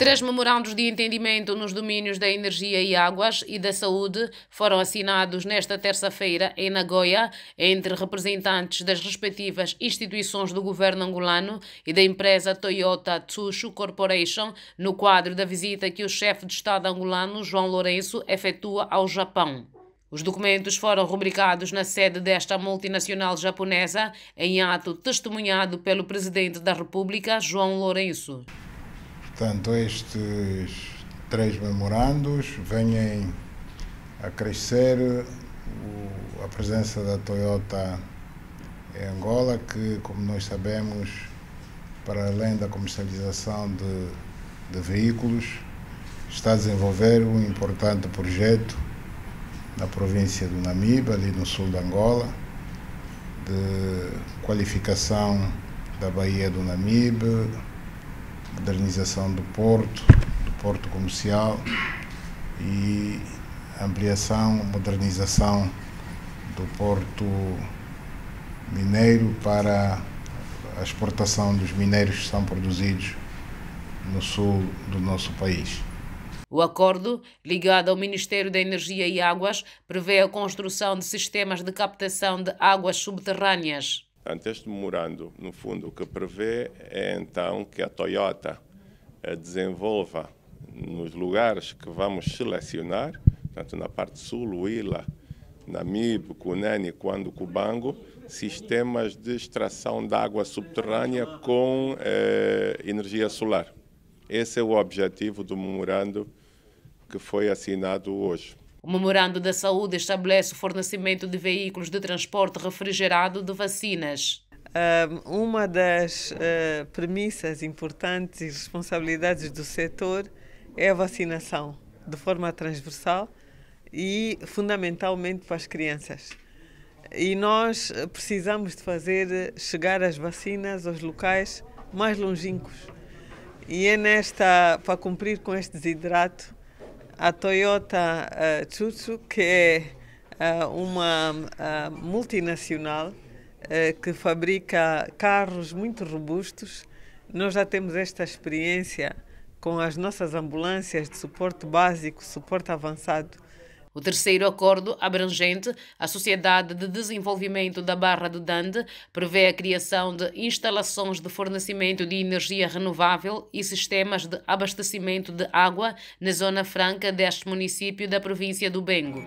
Três memorandos de entendimento nos domínios da energia e águas e da saúde foram assinados nesta terça-feira em Nagoya entre representantes das respectivas instituições do governo angolano e da empresa Toyota Tsushu Corporation, no quadro da visita que o chefe de Estado angolano, João Lourenço, efetua ao Japão. Os documentos foram rubricados na sede desta multinacional japonesa em ato testemunhado pelo presidente da República, João Lourenço. Portanto, estes três memorandos vêm a crescer a presença da Toyota em Angola, que, como nós sabemos, para além da comercialização de, de veículos, está a desenvolver um importante projeto na província do Namiba, ali no sul de Angola, de qualificação da Baía do Namibe, modernização do porto, do porto comercial e ampliação, modernização do porto mineiro para a exportação dos minérios que são produzidos no sul do nosso país. O acordo, ligado ao Ministério da Energia e Águas, prevê a construção de sistemas de captação de águas subterrâneas. Portanto, este memorando, no fundo, o que prevê é então que a Toyota eh, desenvolva nos lugares que vamos selecionar, portanto, na parte sul, Huila, Namib, Cunene, Quando, Cubango, sistemas de extração de água subterrânea com eh, energia solar. Esse é o objetivo do memorando que foi assinado hoje. O Memorando da Saúde estabelece o fornecimento de veículos de transporte refrigerado de vacinas. Uma das ah, premissas importantes e responsabilidades do setor é a vacinação de forma transversal e fundamentalmente para as crianças. E nós ah, precisamos de fazer ah, chegar as vacinas aos locais mais longínquos. E é nesta, para cumprir com este desidrato, a Toyota uh, Tsutsu, que é uh, uma uh, multinacional que fabrica carros muito robustos. Nós já temos esta experiência com as nossas ambulâncias de suporte básico, suporte avançado, o terceiro acordo, abrangente a Sociedade de Desenvolvimento da Barra do Dande, prevê a criação de instalações de fornecimento de energia renovável e sistemas de abastecimento de água na Zona Franca deste município da província do Bengo.